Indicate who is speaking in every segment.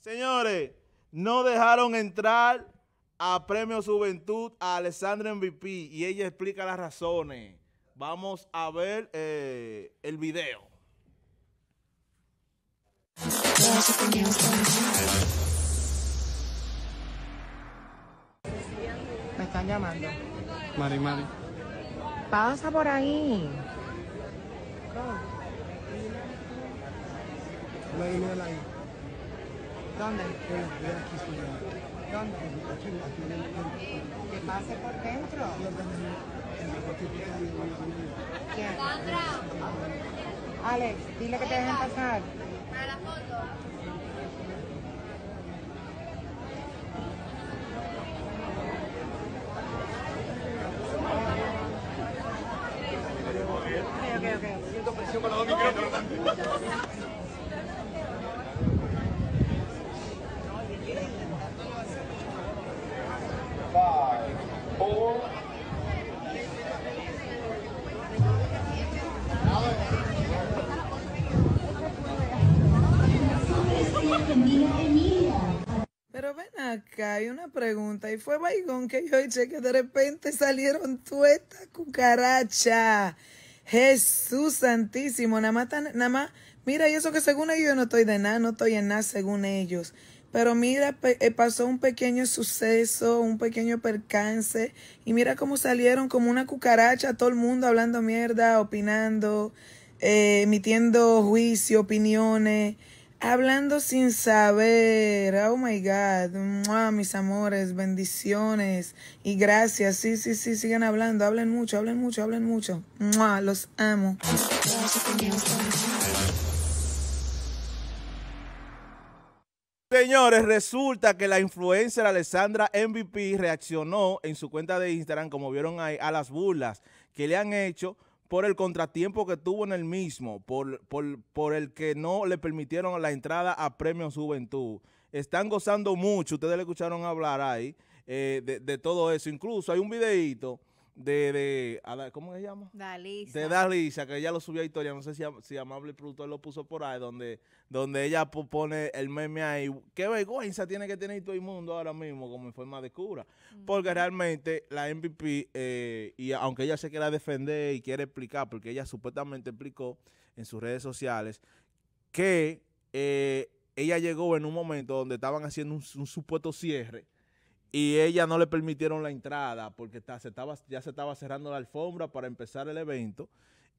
Speaker 1: Señores, no dejaron entrar a Premio Juventud a Alessandra MVP y ella explica las razones. Vamos a ver eh, el video.
Speaker 2: Me están llamando. Mari, Mari. Pasa por ahí.
Speaker 3: ahí. ¿Dónde? ¿Que pase
Speaker 2: por dentro? Alex, dile que te dejen pasar. Para la foto.
Speaker 3: Okay, okay. Siento presión con los acá, hay una pregunta. Y fue Baigón que yo eché que de repente salieron tueta cucaracha. Jesús Santísimo, nada más, nada mira, y eso que según ellos yo no estoy de nada, no estoy en nada según ellos. Pero mira, eh, pasó un pequeño suceso, un pequeño percance, y mira cómo salieron como una cucaracha, todo el mundo hablando mierda, opinando, eh, emitiendo juicio, opiniones. Hablando sin saber, oh my God, mis amores, bendiciones y gracias. Sí, sí, sí, sigan hablando, hablen mucho, hablen mucho, hablen mucho. los amo.
Speaker 1: Señores, resulta que la influencer Alessandra MVP reaccionó en su cuenta de Instagram, como vieron ahí, a las burlas que le han hecho por el contratiempo que tuvo en el mismo, por, por, por el que no le permitieron la entrada a Premios Juventud. Están gozando mucho, ustedes le escucharon hablar ahí eh, de, de, todo eso. Incluso hay un videíto de, de ¿cómo se llama?
Speaker 2: Dalisa. De
Speaker 1: Dalisa, que ella lo subió a historia, no sé si, si Amable Productor lo puso por ahí, donde, donde ella pone el meme ahí. Qué vergüenza tiene que tener todo el mundo ahora mismo como en forma de cura. Porque realmente la MVP, eh, y aunque ella se quiera defender y quiere explicar, porque ella supuestamente explicó en sus redes sociales que eh, ella llegó en un momento donde estaban haciendo un supuesto cierre y ella no le permitieron la entrada porque estaba, ya se estaba cerrando la alfombra para empezar el evento.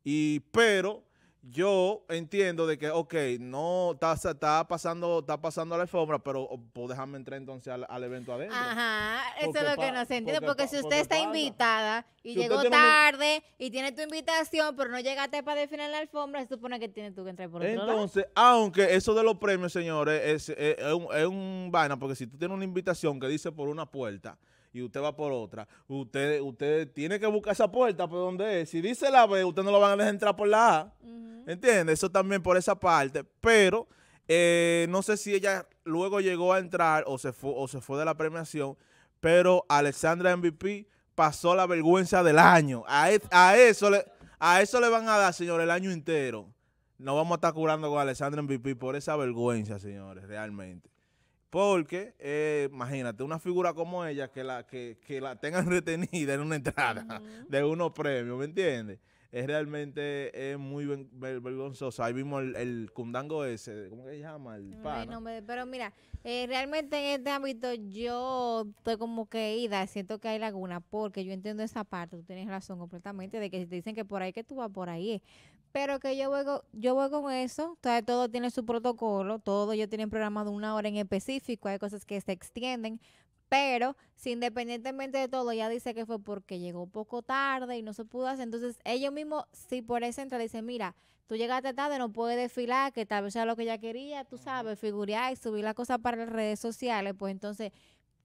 Speaker 1: Y, pero yo entiendo de que, ok, no, está, pasando está pasando a la alfombra, pero oh, pues, déjame entrar entonces al, evento adentro. Ajá, eso es lo que no se entiende, porque, si usted está
Speaker 2: invitada y llegó tarde y tiene tu invitación, pero no llegaste para definir la alfombra, se supone que tiene tú que entrar por otro Entonces,
Speaker 1: aunque eso de los premios, señores, es, un, es un vaina, porque si tú tienes una invitación que dice por una puerta, y usted va por otra, usted, usted tiene que buscar esa puerta pero donde es. Si dice la B, usted no lo van a dejar entrar por la A. ¿Entiende? Eso también por esa parte. Pero eh, no sé si ella luego llegó a entrar o se fue, se fue de la premiación, pero Alexandra MVP pasó la vergüenza del año. E, a, eso, le, a eso le van a dar, señores, el año entero. No vamos a estar curando con Alexandra MVP por esa vergüenza, señores, realmente. Porque, eh, imagínate, una figura como ella que la, que, que la tengan retenida en una entrada de unos premios, ¿me entiendes? Es realmente es muy vergonzoso. Ahí vimos el, cundango ese, ¿cómo que se llama?
Speaker 2: pero mira, eh, realmente en este ámbito yo estoy como que ida, siento que hay laguna, porque yo entiendo esa parte, tú tienes razón completamente, de que si te dicen que por ahí que tú vas por ahí. Eh. Pero que yo voy, con, yo voy con eso, todo tiene su protocolo, todo ellos tienen programado una hora en específico, hay cosas que se extienden, pero si independientemente de todo ya dice que fue porque llegó poco tarde y no se pudo hacer, entonces ellos mismos, si por eso entra, dicen, mira, tú llegaste tarde, no puedes desfilar, que tal vez sea lo que ella quería, tú sabes, figurear y subir la cosa para las redes sociales, pues entonces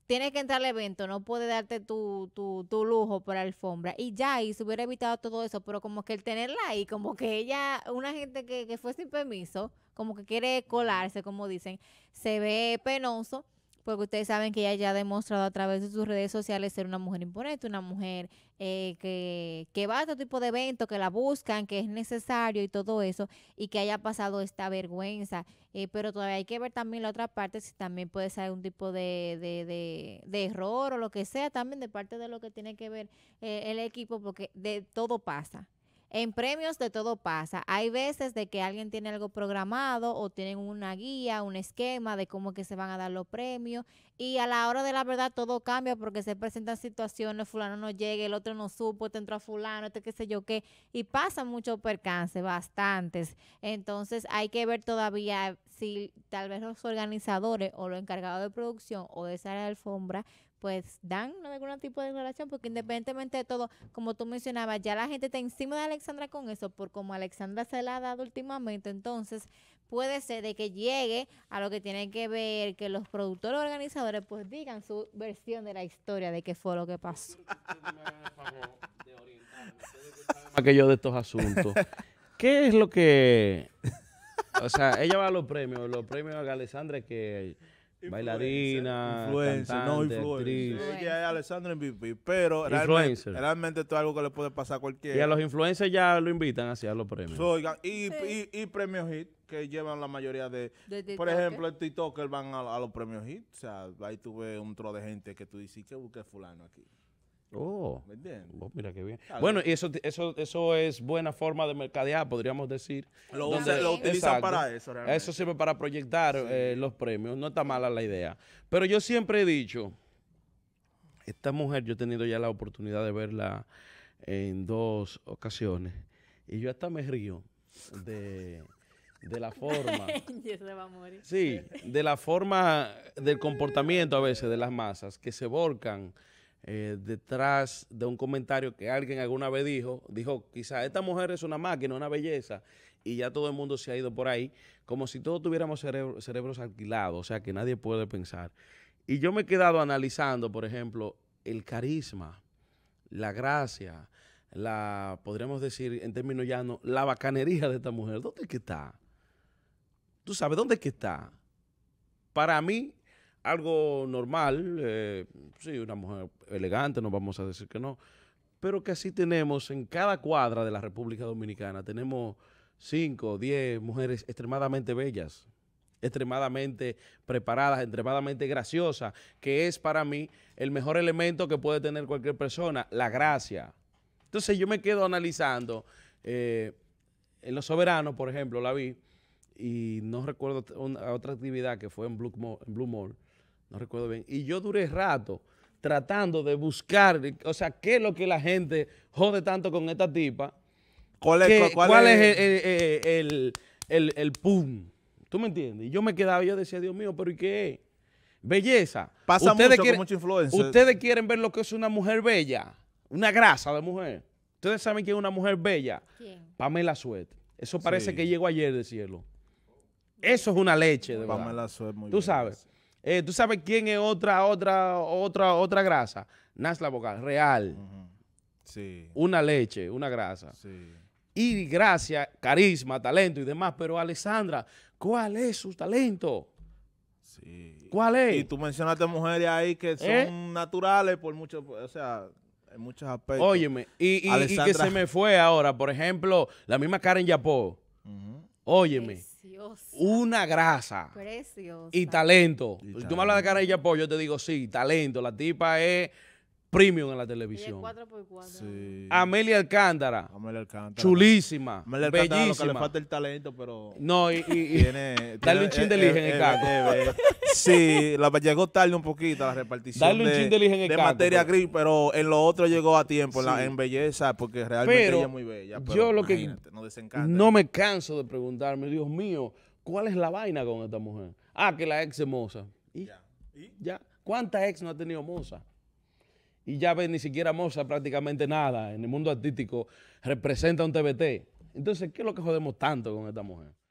Speaker 2: tienes que entrar al evento, no puede darte tu, tu, tu lujo por alfombra. Y ya, y se hubiera evitado todo eso, pero como que el tenerla ahí, como que ella, una gente que, que fue sin permiso, como que quiere colarse, como dicen, se ve penoso porque ustedes saben que ella ya ha demostrado a través de sus redes sociales ser una mujer imponente, una mujer eh, que, que va a este tipo de eventos, que la buscan, que es necesario y todo eso, y que haya pasado esta vergüenza. Eh, pero todavía hay que ver también la otra parte, si también puede ser un tipo de, de, de, error o lo que sea, también de parte de lo que tiene que ver eh, el equipo, porque de todo pasa en premios de todo pasa. Hay veces de que alguien tiene algo programado o tienen una guía, un esquema de cómo que se van a dar los premios y a la hora de la verdad todo cambia porque se presentan situaciones, fulano no llega, el otro no supo, te este entró a fulano, este qué sé yo qué, y pasa mucho percance, bastantes. Entonces hay que ver todavía si tal vez los organizadores o los encargados de producción o de esa alfombra pues dan algún tipo de declaración, porque independientemente de todo, como tú mencionabas, ya la gente está encima de Alexandra con eso, por como Alexandra se la ha dado últimamente, entonces puede ser de que llegue a lo que tiene que ver que los productores organizadores pues digan su versión de la historia de qué fue lo que pasó.
Speaker 3: Aquello de estos asuntos. ¿Qué es lo que... O sea, ella va a los premios, los premios a Alexandra que Bailarina, influencer, no influencer. pero realmente,
Speaker 1: esto es algo que le puede pasar a cualquiera. Y a los
Speaker 3: influencers ya lo invitan hacia los premios. oigan
Speaker 1: y, premios hit que llevan la mayoría de... por ejemplo, el TikToker van a, los premios hit. O sea, ahí tuve un tro de gente que tú dices, que busque fulano aquí?
Speaker 3: Oh, oh. mira qué bien. Bueno, y eso, eso, eso es buena forma de mercadear, podríamos decir. utilizan para eso, Eso sirve para proyectar eh, los premios. No está mala la idea. Pero yo siempre he dicho, esta mujer, yo he tenido ya la oportunidad de verla en dos ocasiones. Y yo hasta me río de, de la forma.
Speaker 2: sí,
Speaker 3: de la forma del comportamiento a veces de las masas que se volcan eh, detrás de un comentario que alguien alguna vez dijo, dijo, quizá esta mujer es una máquina, una belleza, y ya todo el mundo se ha ido por ahí, como si todos tuviéramos cerebros alquilados, o sea, que nadie puede pensar. Y yo me he quedado analizando, por ejemplo, el carisma, la gracia, la, podríamos decir en términos llanos, la bacanería de esta mujer. ¿Dónde es que está? ¿Tú sabes dónde es que está? Para mí, algo normal, eh, sí, una mujer elegante, no vamos a decir que no, pero que así tenemos en cada cuadra de la República Dominicana, tenemos 5, 10 mujeres extremadamente bellas, extremadamente preparadas, extremadamente graciosas, que es para mí el mejor elemento que puede tener cualquier persona, la gracia. Entonces yo me quedo analizando, eh, en Los Soberanos, por ejemplo, la vi, y no recuerdo otra actividad que fue en Blue, en Blue Mall no recuerdo bien. Y yo duré rato tratando de buscar, o sea, qué es lo que la gente jode tanto con esta tipa.
Speaker 1: ¿Cuál es,
Speaker 3: el, el, pum? ¿Tú me entiendes? Y yo me quedaba, yo decía, Dios mío, pero ¿y qué es? Belleza. Pasa ustedes mucho quieren, Ustedes quieren ver lo que es una mujer bella, una grasa de mujer. Ustedes saben quién es una mujer bella. ¿Quién? Pamela suerte. Eso parece que llegó ayer del cielo. Eso es una leche, de verdad. muy Tú sabes. Eh, ¿Tú sabes quién es otra, otra, otra, otra grasa? Nasla vocal, real. sí. Una leche, una grasa. Sí. Y gracia, carisma, talento y demás. Pero Alessandra, ¿cuál es su talento? Sí. ¿Cuál es? Y tú mencionaste mujeres ahí que son ¿Eh?
Speaker 1: naturales por mucho, o sea, en muchos
Speaker 3: aspectos. Óyeme, y, que se me fue ahora, por ejemplo, la misma Karen Yapó. Uh Óyeme, una grasa y talento. Si Tú me hablas de cara y apoyo, yo te digo, sí, talento. La tipa es premium en la televisión. Amelia Alcántara. Amelia Alcántara. Chulísima. bellísima. le falta el talento, pero. No, y. tiene, un chin de lija en el caco.
Speaker 1: sí, llegó tarde un poquito la repartición. Dale un chin de en el De materia gris, pero en lo otro
Speaker 3: llegó a tiempo, en, belleza, porque realmente ella es muy bella. Pero yo lo que. No, me canso de preguntarme, Dios mío, ¿cuál es la vaina con esta mujer? Ah, que la ex es moza. Ya. ¿Ya? ¿Cuántas ex no ha tenido moza? y ya ves, ni siquiera Moza prácticamente nada en el mundo artístico representa un TBT. Entonces, ¿qué es lo que jodemos tanto con esta mujer?